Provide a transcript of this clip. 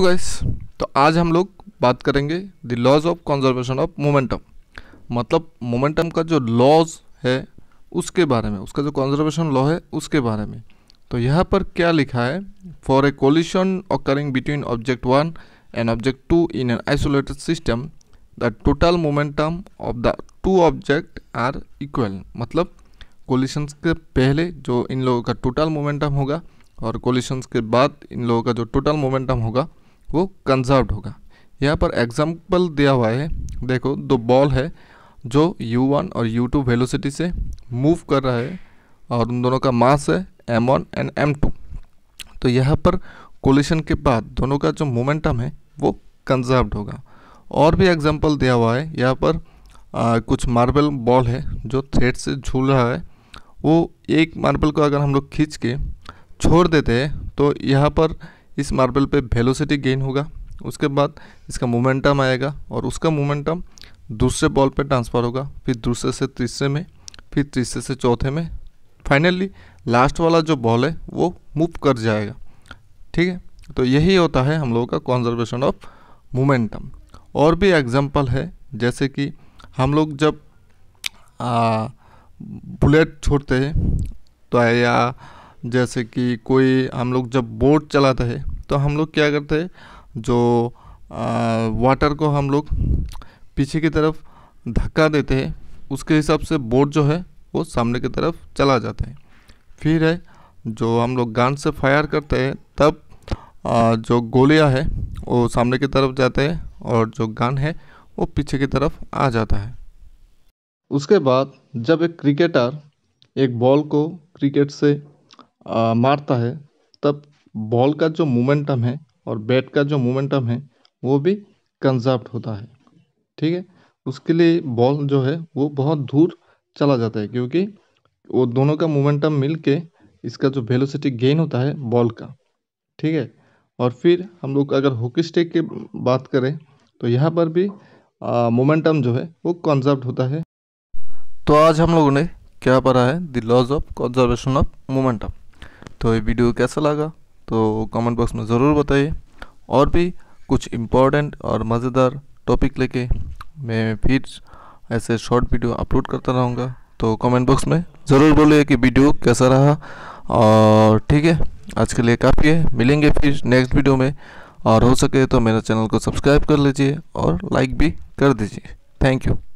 gas तो आज हम लोग बात करेंगे the laws of conservation of momentum मतलब मोमेंटम का जो लॉज है उसके बारे में उसका जो कंजर्वेशन लॉ है उसके बारे में तो यहाँ पर क्या लिखा है for a collision occurring between object one and object two in an isolated system the total momentum of the two object are equal मतलब कोलिशंस के पहले जो इन लोगों का टोटल मोमेंटम होगा और कोलिशंस के बाद इन लोगों का जो टोटल मोमेंटम होगा वो कंजर्व्ड होगा यहाँ पर एग्जाम्पल दिया हुआ है देखो दो बॉल है जो u1 और u2 वेलोसिटी से मूव कर रहा है और उन दोनों का मास है m1 एंड m2 तो यहाँ पर कोलिशन के बाद दोनों का जो मोमेंटम है वो कंजर्व्ड होगा और भी एग्जाम्पल दिया हुआ है यहाँ पर आ, कुछ मार्बल बॉल है जो थ्रेड से झूल रहा है वो एक मार्बल को अगर हम लोग खींच के छोड़ देते हैं तो यहाँ पर इस मार्बल पे वेलोसिटी गेन होगा उसके बाद इसका मोमेंटम आएगा और उसका मोमेंटम दूसरे बॉल पे ट्रांसफ़र होगा फिर दूसरे से तीसरे में फिर तीसरे से चौथे में फाइनली लास्ट वाला जो बॉल है वो मूव कर जाएगा ठीक है तो यही होता है हम लोगों का कॉन्जर्वेशन ऑफ मोमेंटम और भी एग्जाम्पल है जैसे कि हम लोग जब आ, बुलेट छोड़ते हैं तो या जैसे कि कोई हम लोग जब बोट चलाते हैं तो हम लोग क्या करते हैं जो आ, वाटर को हम लोग पीछे की तरफ धक्का देते हैं उसके हिसाब से बोट जो है वो सामने की तरफ चला जाता है फिर है जो हम लोग गान से फायर करते हैं तब आ, जो गोलियां है वो सामने की तरफ जाते हैं और जो गन है वो पीछे की तरफ आ जाता है उसके बाद जब एक क्रिकेटर एक बॉल को क्रिकेट से मारता है तब बॉल का जो मोमेंटम है और बैट का जो मोमेंटम है वो भी कंजर्व्ड होता है ठीक है उसके लिए बॉल जो है वो बहुत दूर चला जाता है क्योंकि वो दोनों का मोमेंटम मिल के इसका जो वेलोसिटी गेन होता है बॉल का ठीक है और फिर हम लोग अगर हॉकी स्टेक की बात करें तो यहाँ पर भी मोमेंटम जो है वो कंजर्व होता है तो आज हम लोगों ने क्या पढ़ा है the laws of conservation of momentum तो ये वीडियो कैसा लगा तो कमेंट बॉक्स में ज़रूर बताइए और भी कुछ इम्पोर्टेंट और मज़ेदार टॉपिक लेके मैं फिर ऐसे शॉर्ट वीडियो अपलोड करता रहूँगा तो कमेंट बॉक्स में ज़रूर बोलिए कि वीडियो कैसा रहा और ठीक है आज के लिए काफ़ी है मिलेंगे फिर नेक्स्ट वीडियो में और हो सके तो मेरा चैनल को सब्सक्राइब कर लीजिए और लाइक भी कर दीजिए थैंक यू